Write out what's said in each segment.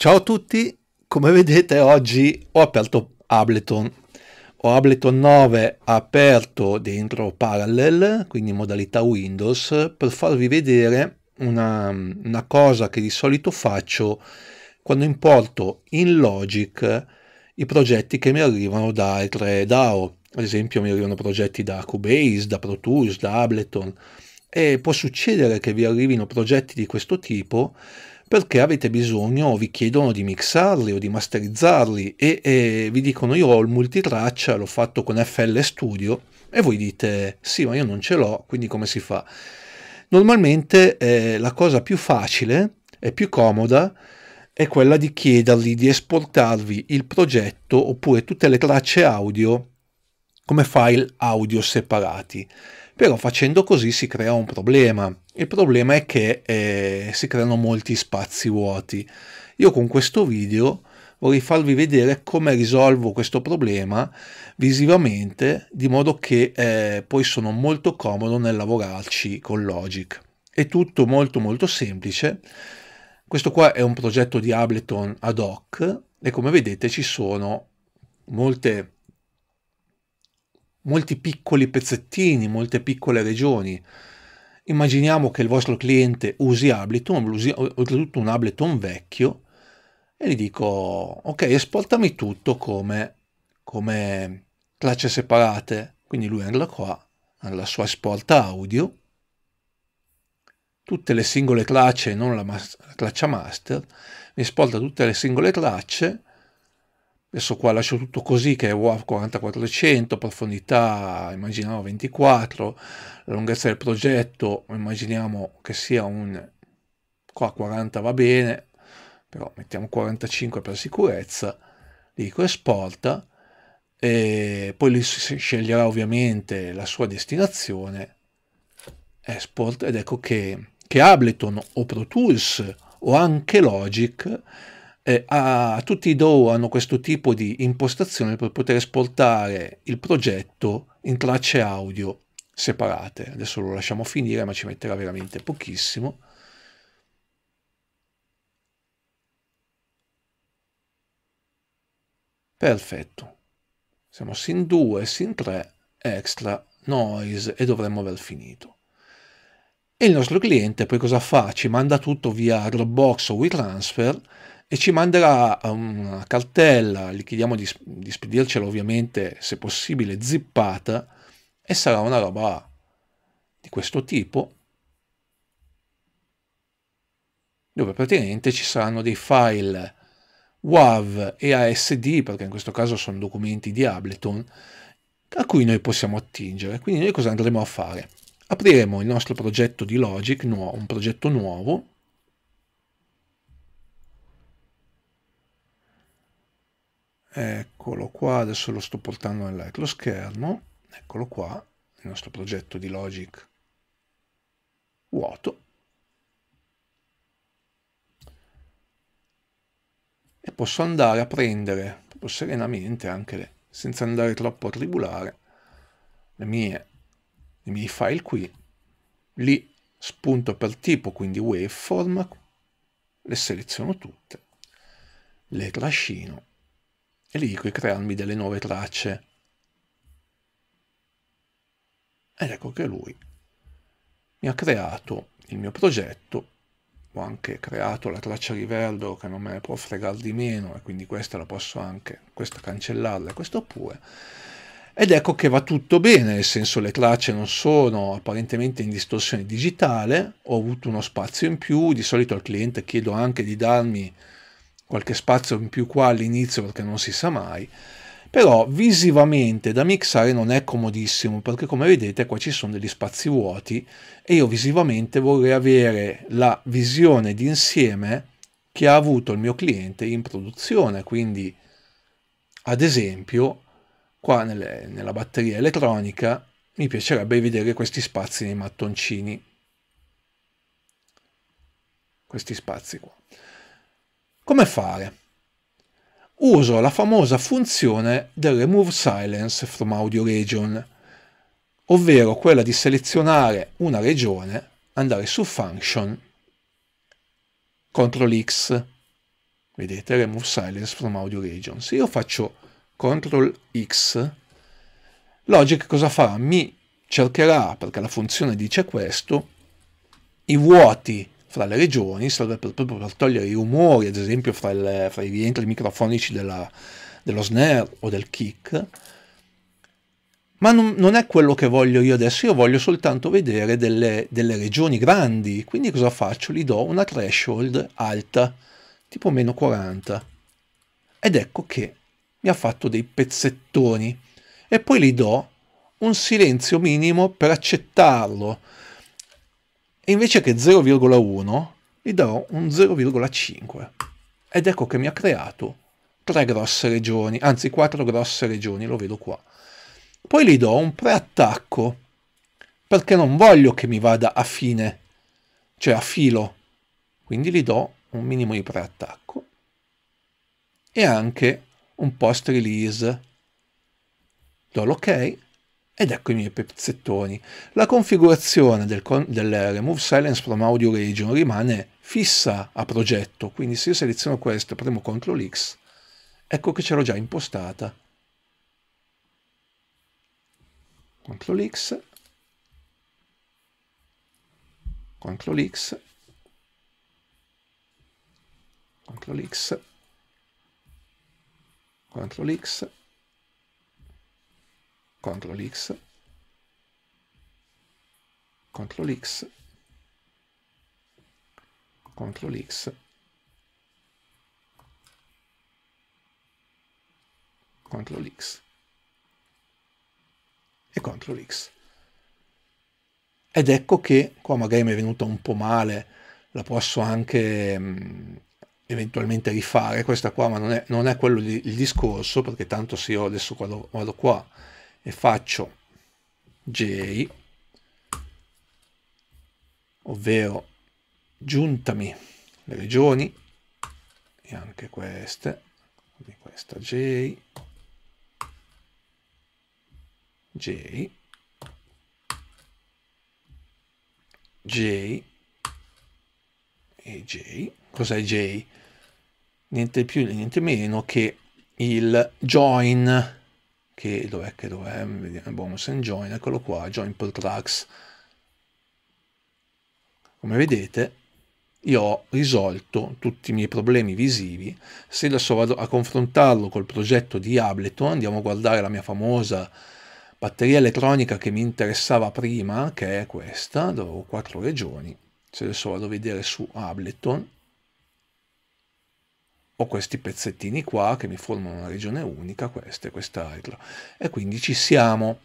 Ciao a tutti, come vedete oggi ho aperto Ableton. Ho Ableton 9 aperto dentro Parallel, quindi in modalità Windows, per farvi vedere una, una cosa che di solito faccio quando importo in Logic i progetti che mi arrivano da altre DAO. Ad esempio mi arrivano progetti da Cubase, da Pro Tools, da Ableton e può succedere che vi arrivino progetti di questo tipo perché avete bisogno, vi chiedono di mixarli o di masterizzarli e, e vi dicono io ho il multitraccia, l'ho fatto con FL Studio e voi dite sì ma io non ce l'ho, quindi come si fa? Normalmente eh, la cosa più facile e più comoda è quella di chiedergli di esportarvi il progetto oppure tutte le tracce audio come file audio separati però facendo così si crea un problema. Il problema è che eh, si creano molti spazi vuoti. Io con questo video vorrei farvi vedere come risolvo questo problema visivamente, di modo che eh, poi sono molto comodo nel lavorarci con Logic. È tutto molto molto semplice. Questo qua è un progetto di Ableton ad hoc e come vedete ci sono molte molti piccoli pezzettini, molte piccole regioni. Immaginiamo che il vostro cliente usi Ableton, usi, oltretutto un Ableton vecchio, e gli dico, ok, esportami tutto come, come tracce separate. Quindi lui andrà qua, alla sua esporta audio, tutte le singole tracce, non la, la traccia master, mi esporta tutte le singole tracce, adesso qua lascio tutto così che è WAV 4400 profondità immaginiamo 24 la lunghezza del progetto immaginiamo che sia un qua 40 va bene però mettiamo 45 per sicurezza dico esporta e poi lì si sceglierà ovviamente la sua destinazione export ed ecco che, che Ableton o Pro Tools o anche Logic eh, a, tutti i DAO hanno questo tipo di impostazione per poter esportare il progetto in tracce audio separate. Adesso lo lasciamo finire, ma ci metterà veramente pochissimo. Perfetto. Siamo sin 2, sin 3, extra, noise e dovremmo aver finito. E il nostro cliente poi cosa fa? Ci manda tutto via Dropbox o WeTransfer e ci manderà una cartella, gli chiediamo di, di spedircela ovviamente, se possibile, zippata, e sarà una roba di questo tipo, dove praticamente ci saranno dei file WAV e ASD, perché in questo caso sono documenti di Ableton, a cui noi possiamo attingere. Quindi noi cosa andremo a fare? Apriremo il nostro progetto di Logic, un progetto nuovo, eccolo qua adesso lo sto portando nell'ec lo schermo eccolo qua il nostro progetto di logic vuoto e posso andare a prendere proprio serenamente anche le, senza andare troppo a tribulare le mie, i miei file qui li spunto per tipo quindi waveform le seleziono tutte le trascino e gli dico di crearmi delle nuove tracce. Ed ecco che lui mi ha creato il mio progetto, ho anche creato la traccia Riverdo che non me ne può fregare di meno e quindi questa la posso anche, questa cancellarla, questo pure. Ed ecco che va tutto bene, nel senso le tracce non sono apparentemente in distorsione digitale, ho avuto uno spazio in più, di solito al cliente chiedo anche di darmi qualche spazio in più qua all'inizio perché non si sa mai, però visivamente da mixare non è comodissimo perché come vedete qua ci sono degli spazi vuoti e io visivamente vorrei avere la visione d'insieme che ha avuto il mio cliente in produzione, quindi ad esempio qua nelle, nella batteria elettronica mi piacerebbe vedere questi spazi nei mattoncini, questi spazi qua. Come fare? Uso la famosa funzione del Remove Silence from Audio Region, ovvero quella di selezionare una regione, andare su Function, Ctrl X, vedete Remove Silence from Audio Region. Se io faccio Ctrl X, Logic cosa farà? Mi cercherà, perché la funzione dice questo, i vuoti fra le regioni serve proprio per togliere i rumori, ad esempio fra, il, fra i rientri microfonici della, dello snare o del kick. Ma non, non, è quello che voglio io adesso, io voglio soltanto vedere delle, delle regioni grandi, quindi cosa faccio? Gli do una threshold alta, tipo meno 40. Ed ecco che mi ha fatto dei pezzettoni. E poi gli do un silenzio minimo per accettarlo invece che 0,1 gli darò un 0,5 ed ecco che mi ha creato tre grosse regioni, anzi quattro grosse regioni, lo vedo qua. Poi gli do un preattacco perché non voglio che mi vada a fine, cioè a filo, quindi gli do un minimo di preattacco e anche un post release. Do l'ok ed ecco i miei pezzettoni. La configurazione del, del Remove Silence from Audio Region rimane fissa a progetto, quindi se io seleziono questo e premo CTRL X, ecco che ce l'ho già impostata. CTRL X, CTRL X, CTRL X, CTRL X, CTRL X, CTRL X, CTRL X, CTRL X e CTRL X. Ed ecco che qua magari mi è venuta un po' male, la posso anche mh, mm, eventualmente rifare questa qua, ma non è, non è quello di, il discorso, perché tanto se io adesso vado, vado qua e faccio J, ovvero giuntami le regioni e anche queste, quindi questa J, J, J e J. Cos'è J? Niente più e niente meno che il join che dov'è che dov'è? Vediamo, bonus and join, eccolo qua, join pull tracks. Come vedete io ho risolto tutti i miei problemi visivi. Se adesso vado a confrontarlo col progetto di Ableton, andiamo a guardare la mia famosa batteria elettronica che mi interessava prima, che è questa, dove ho quattro regioni. Se adesso vado a vedere su Ableton, ho questi pezzettini qua che mi formano una regione unica, questa e quest'altro. E quindi ci siamo.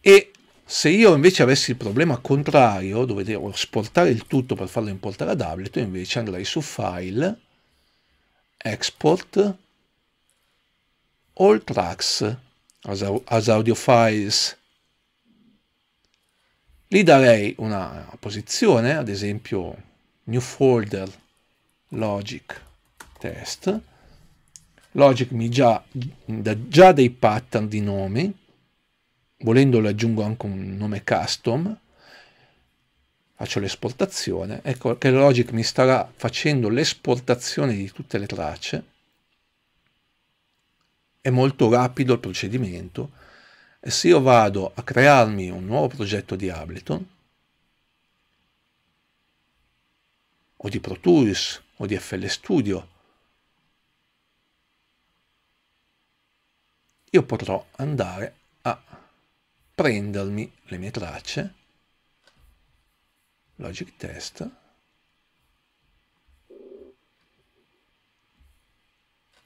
E se io invece avessi il problema contrario, dove devo esportare il tutto per farlo importare ad Ableton, invece andrei su File, Export, All Tracks, as Audio Files. Lì darei una posizione, ad esempio New Folder, Logic, test, logic mi già, dà già dei pattern di nomi, volendo volendolo aggiungo anche un nome custom, faccio l'esportazione, ecco che Logic mi starà facendo l'esportazione di tutte le tracce, è molto rapido il procedimento, e se io vado a crearmi un nuovo progetto di Ableton, o di Pro Tools, o di FL Studio, io potrò andare a prendermi le mie tracce logic test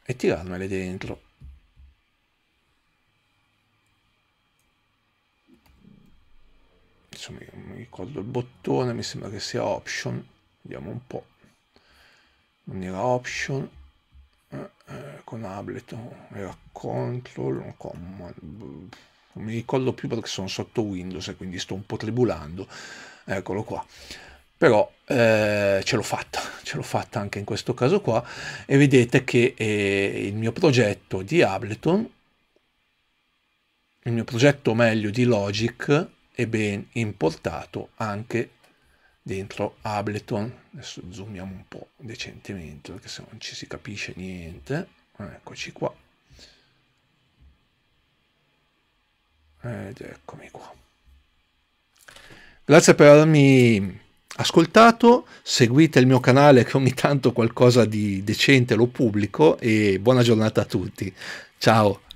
e tirarmele dentro insomma io mi ricordo il bottone mi sembra che sia option vediamo un po' non era option eh, con Ableton era Control Command non mi ricordo più perché sono sotto Windows e quindi sto un po' tribulando eccolo qua però eh, ce l'ho fatta ce l'ho fatta anche in questo caso qua e vedete che eh, il mio progetto di Ableton il mio progetto meglio di Logic è ben importato anche dentro Ableton. Adesso zoomiamo un po' decentemente perché se non ci si capisce niente. Eh, eccoci qua. Ed eccomi qua. Grazie per avermi ascoltato, seguite il mio canale che ogni tanto qualcosa di decente lo pubblico e buona giornata a tutti. Ciao!